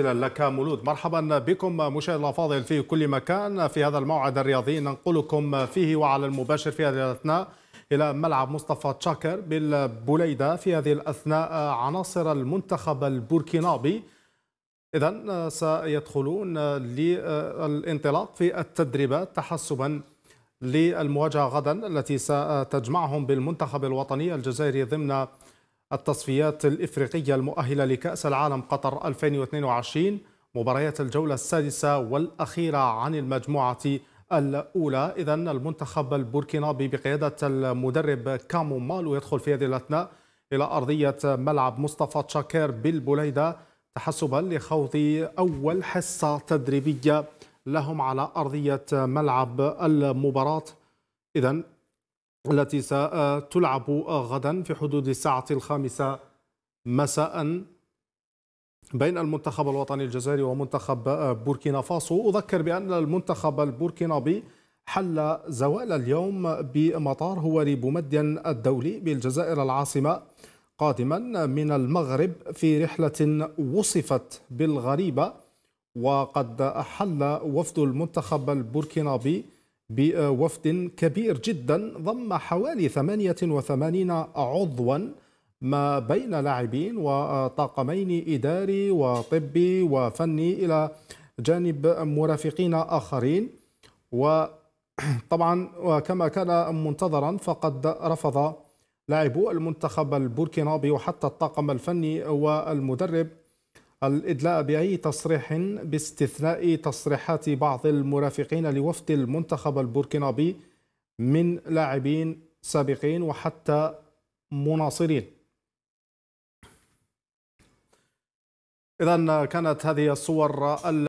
لك مولود مرحبا بكم مشاهدينا الفاضل في كل مكان في هذا الموعد الرياضي ننقلكم فيه وعلى المباشر في هذه الاثناء الى ملعب مصطفى تشاكر بالبوليده في هذه الاثناء عناصر المنتخب البوركينابي اذا سيدخلون للانطلاق في التدريبات تحسبا للمواجهه غدا التي ستجمعهم بالمنتخب الوطني الجزائري ضمن التصفيات الإفريقية المؤهلة لكأس العالم قطر 2022 مباريات الجولة السادسة والأخيرة عن المجموعة الأولى إذا المنتخب البوركينابي بقيادة المدرب كامو مالو يدخل في هذه الأثناء إلى أرضية ملعب مصطفى تشاكير بالبوليدة تحسبا لخوض أول حصة تدريبية لهم على أرضية ملعب المباراة إذا التي ستلعب غدا في حدود الساعة الخامسة مساء بين المنتخب الوطني الجزائري ومنتخب بوركينا فاسو أذكر بأن المنتخب البوركينابي حل زوال اليوم بمطار هواري بومدين الدولي بالجزائر العاصمة قادما من المغرب في رحلة وصفت بالغريبة وقد حل وفد المنتخب البوركينابي بوفد كبير جدا ضم حوالي 88 عضوا ما بين لاعبين وطاقمين إداري وطبي وفني إلى جانب مرافقين آخرين وطبعا وكما كان منتظرا فقد رفض لاعبو المنتخب البوركينابي وحتى الطاقم الفني والمدرب الإدلاء بأي تصريح باستثناء تصريحات بعض المرافقين لوفد المنتخب البوركينابي من لاعبين سابقين وحتى مناصرين إذا كانت هذه الصور